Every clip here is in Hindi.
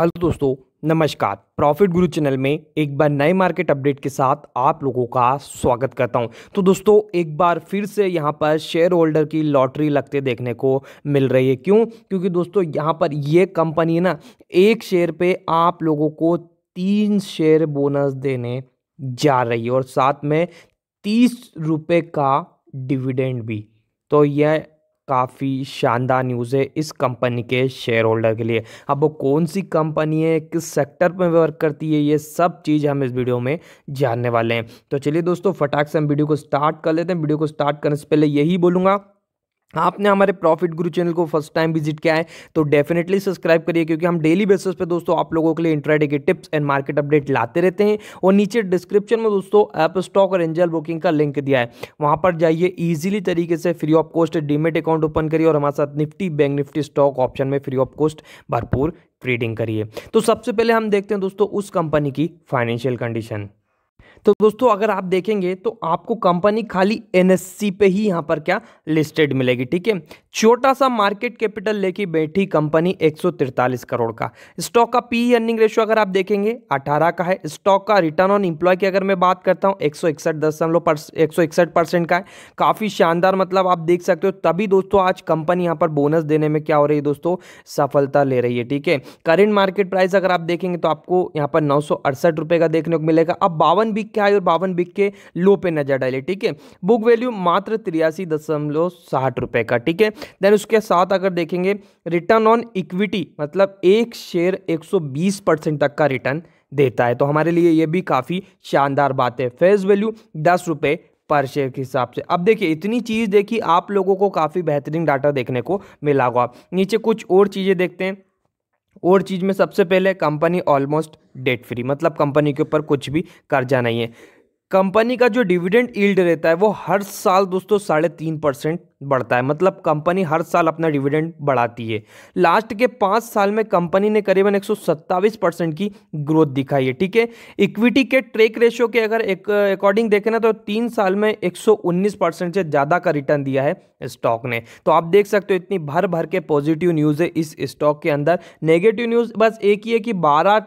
हेलो दोस्तों नमस्कार प्रॉफिट गुरु चैनल में एक बार नए मार्केट अपडेट के साथ आप लोगों का स्वागत करता हूं तो दोस्तों एक बार फिर से यहां पर शेयर होल्डर की लॉटरी लगते देखने को मिल रही है क्यों क्योंकि दोस्तों यहां पर ये कंपनी ना एक शेयर पे आप लोगों को तीन शेयर बोनस देने जा रही है और साथ में तीस रुपये का डिविडेंड भी तो यह काफ़ी शानदार न्यूज़ है इस कंपनी के शेयर होल्डर के लिए अब वो कौन सी कंपनी है किस सेक्टर में वर्क करती है ये सब चीज़ हम इस वीडियो में जानने वाले हैं तो चलिए दोस्तों फटाक से हम वीडियो को स्टार्ट कर लेते हैं वीडियो को स्टार्ट करने से पहले यही बोलूँगा आपने हमारे प्रॉफिट गुरु चैनल को फर्स्ट टाइम विजिट किया है तो डेफिनेटली सब्सक्राइब करिए क्योंकि हम डेली बेसिस पे दोस्तों आप लोगों के लिए इंट्राडे के टिप्स एंड मार्केट अपडेट लाते रहते हैं और नीचे डिस्क्रिप्शन में दोस्तों ऐप स्टॉक और एंजल बुकिंग का लिंक दिया है वहाँ पर जाइए ईजिली तरीके से free of cost demat account open करिए और हमारे साथ Nifty bank Nifty stock option में फ्री ऑफ कॉस्ट भरपूर ट्रेडिंग करिए तो सबसे पहले हम देखते हैं दोस्तों उस कंपनी की फाइनेंशियल कंडीशन तो दोस्तों अगर आप देखेंगे तो आपको कंपनी खाली एनएससी पे ही यहाँ पर क्या लिस्टेड मिलेगी ठीक है छोटा सा मार्केट कैपिटल लेके बैठी कंपनी 143 करोड़ का स्टॉक का पी अर्निंग रेशियो अगर आप देखेंगे 18 का है स्टॉक का रिटर्न ऑन इंप्लॉय की अगर मैं बात करता हूँ एक सौ इकसठ परसेंट का है काफ़ी शानदार मतलब आप देख सकते हो तभी दोस्तों आज कंपनी यहाँ पर बोनस देने में क्या हो रही है दोस्तों सफलता ले रही है ठीक है करेंट मार्केट प्राइस अगर आप देखेंगे तो आपको यहाँ पर नौ रुपए का देखने को मिलेगा अब बावन बिक के आए और बावन बिक के लो पे नजर डाले ठीक है बुक वैल्यू मात्र तिरासी दशमलव साठ रुपए का ठीक है देन उसके साथ अगर देखेंगे रिटर्न ऑन इक्विटी मतलब एक शेयर 120 परसेंट तक का रिटर्न देता है तो हमारे लिए ये भी काफ़ी शानदार बात है फेस वैल्यू दस रुपये पर शेयर के हिसाब से अब देखिए इतनी चीज़ देखी आप लोगों को काफ़ी बेहतरीन डाटा देखने को मिला होगा नीचे कुछ और चीज़ें देखते हैं और चीज़ में सबसे पहले कंपनी ऑलमोस्ट डेट फ्री मतलब कंपनी के ऊपर कुछ भी कर्जा नहीं है कंपनी का जो डिविडेंड ईल्ड रहता है वो हर साल दोस्तों साढ़े तीन परसेंट बढ़ता है मतलब कंपनी हर साल अपना डिविडेंड बढ़ाती है लास्ट के पाँच साल में कंपनी ने करीबन एक परसेंट की ग्रोथ दिखाई है ठीक है इक्विटी के ट्रेक रेशियो के अगर एक अकॉर्डिंग देखें ना तो तीन साल में 119 परसेंट से ज़्यादा का रिटर्न दिया है स्टॉक ने तो आप देख सकते हो इतनी भर भर के पॉजिटिव न्यूज़ है इस स्टॉक के अंदर नेगेटिव न्यूज़ बस एक ही है कि बारह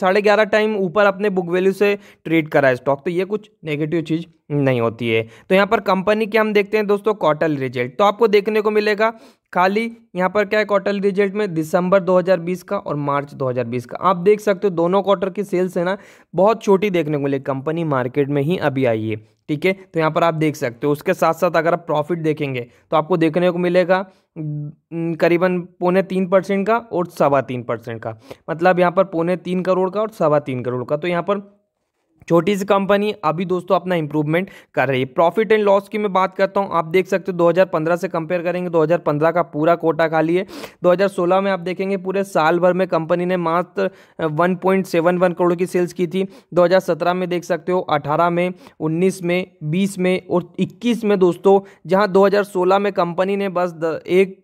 साढ़े ग्यारह टाइम ऊपर अपने बुक वैल्यू से ट्रेड करा है स्टॉक तो ये कुछ नेगेटिव चीज़ नहीं होती है तो यहाँ पर कंपनी के हम देखते हैं दोस्तों क्वार्टल रिजल्ट तो आपको देखने को मिलेगा खाली यहाँ पर क्या है क्वार्टल रिजल्ट में दिसंबर 2020 का और मार्च 2020 का आप देख सकते हो दोनों क्वार्टर की सेल्स है ना बहुत छोटी देखने को मिलेगी कंपनी मार्केट में ही अभी आई है ठीक है तो यहाँ पर आप देख सकते हो उसके साथ साथ अगर आप प्रॉफिट देखेंगे तो आपको देखने को मिलेगा करीबन पौने तीन परसेंट का और सवा तीन परसेंट का मतलब यहाँ पर पौने तीन करोड़ का और सवा तीन करोड़ का तो यहाँ पर छोटी सी कंपनी अभी दोस्तों अपना इंप्रूवमेंट कर रही है प्रॉफिट एंड लॉस की मैं बात करता हूँ आप देख सकते हो 2015 से कंपेयर करेंगे 2015 का पूरा कोटा खाली है 2016 में आप देखेंगे पूरे साल भर में कंपनी ने मात्र 1.71 करोड़ की सेल्स की थी 2017 में देख सकते हो 18 में 19 में 20 में और 21 में दोस्तों जहाँ दो में कंपनी ने बस एक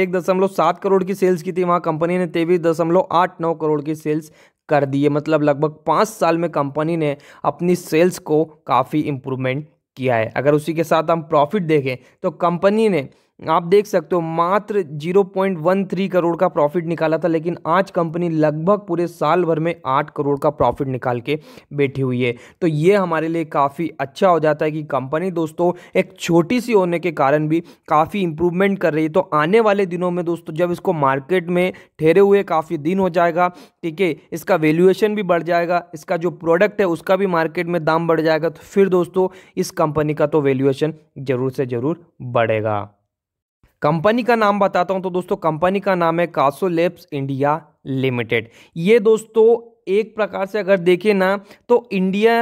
एक दशमलव सात करोड़ की सेल्स की थी वहाँ कंपनी ने तेईस दशमलव आठ नौ करोड़ की सेल्स कर दिए मतलब लगभग पाँच साल में कंपनी ने अपनी सेल्स को काफ़ी इम्प्रूवमेंट किया है अगर उसी के साथ हम प्रॉफिट देखें तो कंपनी ने आप देख सकते हो मात्र 0.13 करोड़ का प्रॉफिट निकाला था लेकिन आज कंपनी लगभग पूरे साल भर में 8 करोड़ का प्रॉफिट निकाल के बैठी हुई है तो ये हमारे लिए काफ़ी अच्छा हो जाता है कि कंपनी दोस्तों एक छोटी सी होने के कारण भी काफ़ी इंप्रूवमेंट कर रही है तो आने वाले दिनों में दोस्तों जब इसको मार्केट में ठहरे हुए काफ़ी दिन हो जाएगा ठीक है इसका वैल्यूएशन भी बढ़ जाएगा इसका जो प्रोडक्ट है उसका भी मार्केट में दाम बढ़ जाएगा तो फिर दोस्तों इस कंपनी का तो वैल्यूएशन ज़रूर से ज़रूर बढ़ेगा कंपनी का नाम बताता हूं तो दोस्तों कंपनी का नाम है कासो इंडिया लिमिटेड ये दोस्तों एक प्रकार से अगर देखें ना तो इंडिया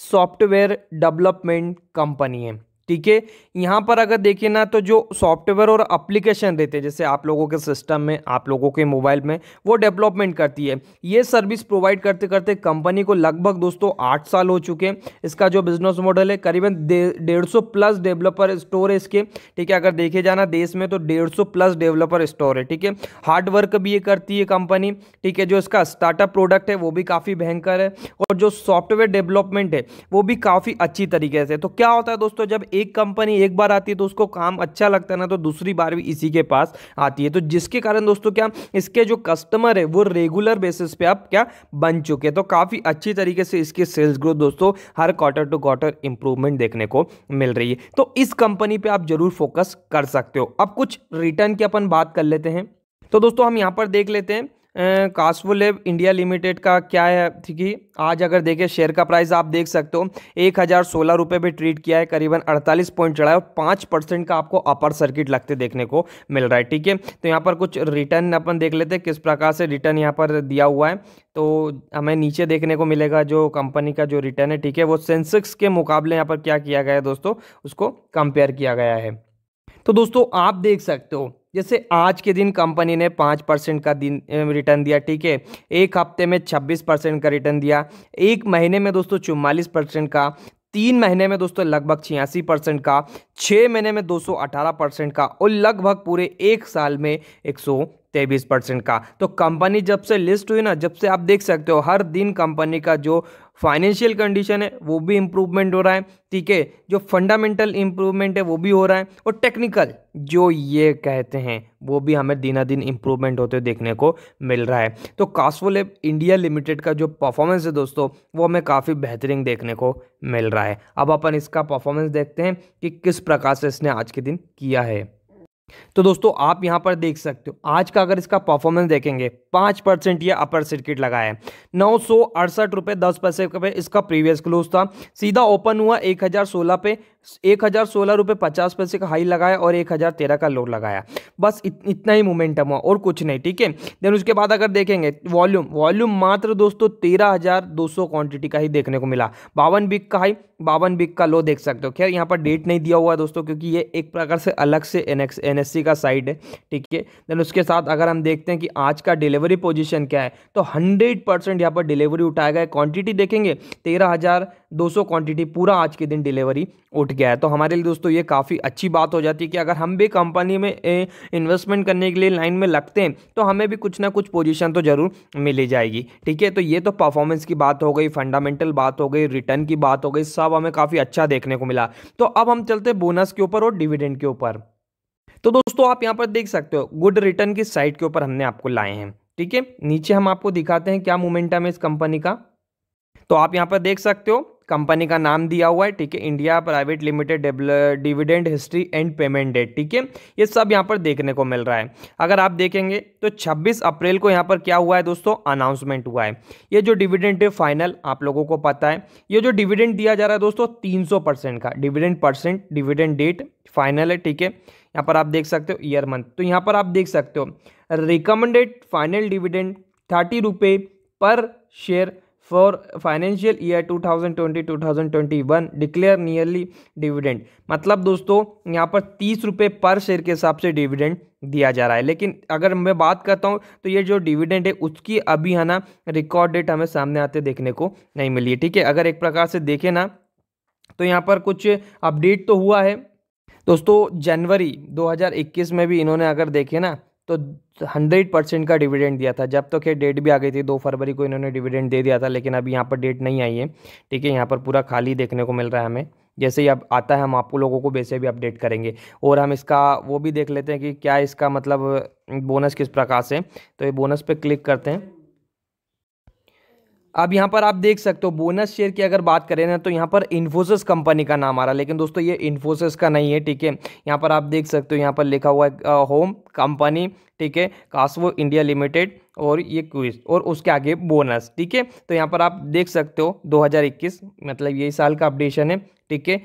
सॉफ्टवेयर डेवलपमेंट कंपनी है ठीक है यहाँ पर अगर देखिए ना तो जो सॉफ्टवेयर और अप्लीकेशन देते हैं जैसे आप लोगों के सिस्टम में आप लोगों के मोबाइल में वो डेवलपमेंट करती है ये सर्विस प्रोवाइड करते करते कंपनी को लगभग दोस्तों आठ साल हो चुके हैं इसका जो बिजनेस मॉडल है करीबन डेढ़ सौ प्लस डेवलपर स्टोर है इसके ठीक है अगर देखे जाना देश में तो डेढ़ सौ प्लस डेवलपर स्टोर है ठीक है हार्डवर्क भी ये करती है कंपनी ठीक है जो इसका स्टार्टअप प्रोडक्ट है वो भी काफ़ी भयंकर है और जो सॉफ्टवेयर डेवलपमेंट है वो भी काफ़ी अच्छी तरीके से तो क्या होता है दोस्तों जब एक एक कंपनी एक बार आती है तो उसको काम अच्छा लगता है ना तो दूसरी बार भी इसी के पास आती है तो जिसके कारण दोस्तों क्या इसके जो कस्टमर है वो रेगुलर बेसिस पे आप क्या बन चुके हैं तो काफ़ी अच्छी तरीके से इसकी सेल्स ग्रोथ दोस्तों हर क्वार्टर टू क्वार्टर इंप्रूवमेंट देखने को मिल रही है तो इस कंपनी पर आप जरूर फोकस कर सकते हो अब कुछ रिटर्न की अपन बात कर लेते हैं तो दोस्तों हम यहाँ पर देख लेते हैं लेब इंडिया लिमिटेड का क्या है कि आज अगर देखें शेयर का प्राइस आप देख सकते हो एक हज़ार सोलह रुपये पर ट्रेड किया है करीबन अड़तालीस पॉइंट चढ़ा है और पाँच परसेंट का आपको अपर सर्किट लगते देखने को मिल रहा है ठीक है तो यहाँ पर कुछ रिटर्न अपन देख लेते हैं किस प्रकार से रिटर्न यहाँ पर दिया हुआ है तो हमें नीचे देखने को मिलेगा जो कंपनी का जो रिटर्न है ठीक है वो सेंसेक्स के मुकाबले यहाँ पर क्या किया गया है दोस्तों उसको कंपेयर किया गया है तो दोस्तों आप देख सकते हो जैसे आज के दिन कंपनी ने पाँच परसेंट का दिन रिटर्न दिया ठीक है एक हफ्ते में छब्बीस परसेंट का रिटर्न दिया एक महीने में दोस्तों चुम्वालीस परसेंट का तीन महीने में दोस्तों लगभग छियासी परसेंट का छः महीने में दो सौ अठारह परसेंट का और लगभग पूरे एक साल में एक सौ तेईस परसेंट का तो कंपनी जब से लिस्ट हुई ना जब से आप देख सकते हो हर दिन कंपनी का जो फाइनेंशियल कंडीशन है वो भी इम्प्रूवमेंट हो रहा है ठीक है जो फंडामेंटल इम्प्रूवमेंट है वो भी हो रहा है और टेक्निकल जो ये कहते हैं वो भी हमें दिना दिन इम्प्रूवमेंट होते देखने को मिल रहा है तो कास्वोलेब इंडिया लिमिटेड का जो परफॉर्मेंस है दोस्तों वो हमें काफ़ी बेहतरीन देखने को मिल रहा है अब अपन इसका परफॉर्मेंस देखते हैं कि किस प्रकार से इसने आज के दिन किया है तो दोस्तों आप यहां पर देख सकते हो आज का अगर इसका परफॉर्मेंस देखेंगे पांच परसेंट यह अपर सर्किट लगाया है नौ सौ अड़सठ रुपए दस पैसे पे इसका प्रीवियस क्लोज था सीधा ओपन हुआ एक हज़ार सोलह पे एक हज़ार सोलह रुपये पचास पैसे का हाई लगाया और एक हज़ार तेरह का लो लगाया बस इत, इतना ही मोमेंटम हुआ और कुछ नहीं ठीक है देन उसके बाद अगर देखेंगे वॉल्यूम वॉल्यूम मात्र दोस्तों तेरह हज़ार दो सौ क्वांटिटी का ही देखने को मिला बावन बिक का हाई बावन बिग का लो देख सकते हो खैर यहाँ पर डेट नहीं दिया हुआ है दोस्तों क्योंकि ये एक प्रकार से अलग से N X N S C का साइड है ठीक है देन उसके साथ अगर हम देखते हैं कि आज का डिलीवरी पोजीशन क्या है तो हंड्रेड परसेंट यहाँ पर डिलीवरी उठाएगा क्वांटिटी देखेंगे तेरह हज़ार 200 क्वांटिटी पूरा आज के दिन डिलीवरी उठ गया है तो हमारे लिए दोस्तों ये काफ़ी अच्छी बात हो जाती है कि अगर हम भी कंपनी में इन्वेस्टमेंट करने के लिए लाइन में लगते हैं तो हमें भी कुछ ना कुछ पोजीशन तो ज़रूर मिली जाएगी ठीक है तो ये तो परफॉर्मेंस की बात हो गई फंडामेंटल बात हो गई रिटर्न की बात हो गई सब हमें काफ़ी अच्छा देखने को मिला तो अब हम चलते बोनस के ऊपर और डिविडेंड के ऊपर तो दोस्तों आप यहाँ पर देख सकते हो गुड रिटर्न की साइट के ऊपर हमने आपको लाए हैं ठीक है नीचे हम आपको दिखाते हैं क्या मोमेंटम है इस कंपनी का तो आप यहाँ पर देख सकते हो कंपनी का नाम दिया हुआ है ठीक है India private limited dividend history and payment date ठीक है ये सब यहाँ पर देखने को मिल रहा है अगर आप देखेंगे तो 26 अप्रैल को यहाँ पर क्या हुआ है दोस्तों अनाउंसमेंट हुआ है ये जो डिविडेंड है फाइनल आप लोगों को पता है ये जो डिविडेंड दिया जा रहा है दोस्तों तीन परसेंट का dividend percent dividend date final है ठीक है यहाँ पर आप देख सकते हो ईयर मंथ तो यहाँ पर आप देख सकते हो रिकमेंडेड फाइनल डिविडेंड थर्टी रुपये पर share for financial year 2020-2021 declare nearly dividend मतलब दोस्तों यहाँ पर तीस रुपये पर शेयर के हिसाब से डिविडेंड दिया जा रहा है लेकिन अगर मैं बात करता हूँ तो ये जो डिविडेंड है उसकी अभी है ना रिकॉर्ड डेट हमें सामने आते देखने को नहीं मिली है ठीक है अगर एक प्रकार से देखें ना तो यहाँ पर कुछ अपडेट तो हुआ है दोस्तों जनवरी 2021 में भी इन्होंने अगर देखे ना तो हंड्रेड परसेंट का डिविडेंड दिया था जब तक तो ये डेट भी आ गई थी दो फरवरी को इन्होंने डिविडेंड दे दिया था लेकिन अभी यहाँ पर डेट नहीं आई है ठीक है यहाँ पर पूरा खाली देखने को मिल रहा है हमें जैसे ही अब आता है हम आप लोगों को वैसे भी अपडेट करेंगे और हम इसका वो भी देख लेते हैं कि क्या इसका मतलब बोनस किस प्रकार से तो ये बोनस पर क्लिक करते हैं अब यहाँ पर आप देख सकते हो बोनस शेयर की अगर बात करें ना तो यहाँ पर इन्फोसिस कंपनी का नाम आ रहा है लेकिन दोस्तों ये इन्फोसिस का नहीं है ठीक है यहाँ पर आप देख सकते हो यहाँ पर लिखा हुआ है होम कंपनी ठीक है कास्वो इंडिया लिमिटेड और ये क्विज और उसके आगे बोनस ठीक है तो यहाँ पर आप देख सकते हो दो मतलब यही साल का अपडेशन है ठीक है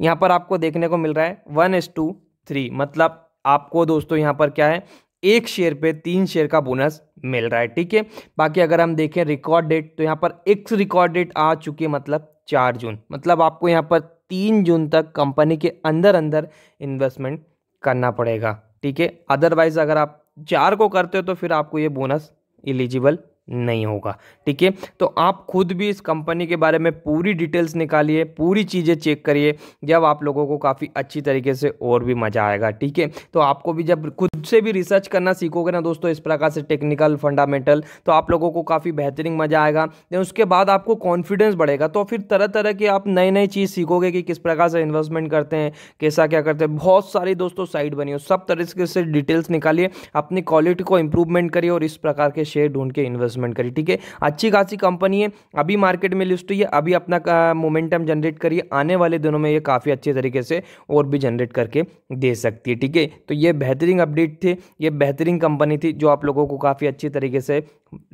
यहाँ पर आपको देखने को मिल रहा है वन एस टू थ्री मतलब आपको दोस्तों यहाँ पर क्या है एक शेयर पे तीन शेयर का बोनस मिल रहा है ठीक है बाकी अगर हम देखें रिकॉर्ड डेट तो यहाँ पर एक्स रिकॉर्ड डेट आ चुकी है मतलब चार जून मतलब आपको यहाँ पर तीन जून तक कंपनी के अंदर अंदर इन्वेस्टमेंट करना पड़ेगा ठीक है अदरवाइज अगर आप चार को करते हो तो फिर आपको ये बोनस एलिजिबल नहीं होगा ठीक है तो आप खुद भी इस कंपनी के बारे में पूरी डिटेल्स निकालिए पूरी चीज़ें चेक करिए जब आप लोगों को काफ़ी अच्छी तरीके से और भी मज़ा आएगा ठीक है तो आपको भी जब खुद से भी रिसर्च करना सीखोगे ना दोस्तों इस प्रकार से टेक्निकल फंडामेंटल तो आप लोगों को काफ़ी बेहतरीन मज़ा आएगा देन उसके बाद आपको कॉन्फिडेंस बढ़ेगा तो फिर तरह तरह की आप नई नई चीज़ सीखोगे कि किस प्रकार से इन्वेस्टमेंट करते हैं कैसा क्या करते हैं बहुत सारी दोस्तों साइट बनी हो सब तरीके से डिटेल्स निकालिए अपनी क्वालिटी को इम्प्रूवमेंट करिए और इस प्रकार के शेयर ढूंढ के इन्वेस्टमेंट इन्वेस्टमेंट करिए ठीक है अच्छी खासी कंपनी है अभी मार्केट में लिस्ट हुई है अभी अपना मोमेंटम जनरेट करिए आने वाले दिनों में ये काफ़ी अच्छे तरीके से और भी जनरेट करके दे सकती है ठीक है तो ये बेहतरीन अपडेट थे ये बेहतरीन कंपनी थी जो आप लोगों को काफ़ी अच्छी तरीके से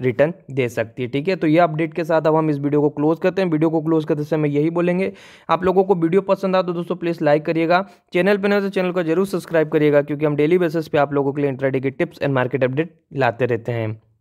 रिटर्न दे सकती है ठीक है तो ये अपडेट के साथ अब हम इस वीडियो को क्लोज करते हैं वीडियो को क्लोज करते समय यही बोलेंगे आप लोगों को वीडियो पसंद आ तो दोस्तों प्लीज़ लाइक करिएगा चैनल पर न तो चैनल को जरूर सब्सक्राइब करिएगा क्योंकि हम डेली बेसिस पे आप लोगों के लिए इंट्राडे के टिप्स एंड मार्केट अपडेट लाते रहते हैं